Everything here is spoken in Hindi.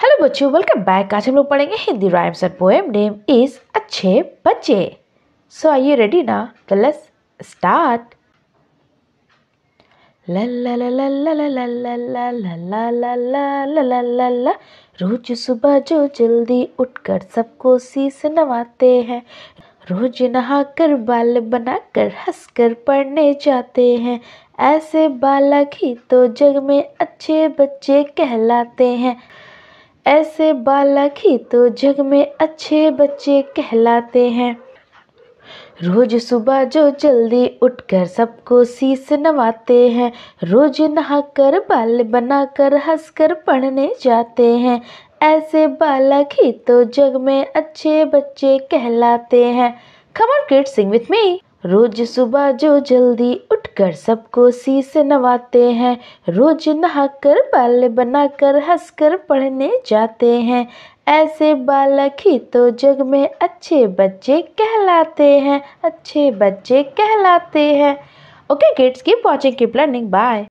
हेलो बच्चों वेलकम बैक आज हम लोग पढ़ेंगे Hindi rhymes and poem name is अच्छे बच्चे सो आर यू रेडी ना तो लेट्स स्टार्ट रोज सुबह जो जल्दी उठकर सबको शीश नवाते हैं रोज नहाकर बाल बनाकर हंसकर पढ़ने जाते हैं ऐसे बालक ही तो जग में अच्छे बच्चे कहलाते हैं ऐसे बालक ही तो जग में अच्छे बच्चे कहलाते हैं रोज सुबह जो जल्दी उठकर सबको शीश नवाते हैं रोज नहाकर बाल बनाकर हंसकर पढ़ने जाते हैं ऐसे बालक ही तो जग में अच्छे बच्चे कहलाते हैं खबर किड सिंग विथ मी रोज सुबह जो जल्दी उठकर सबको शीश नवाते हैं रोज नहाकर बाल बनाकर हंसकर पढ़ने जाते हैं ऐसे बालक ही तो जग में अच्छे बच्चे कहलाते हैं अच्छे बच्चे कहलाते हैं ओके किड्स की वॉचिंग की प्लानिंग बाय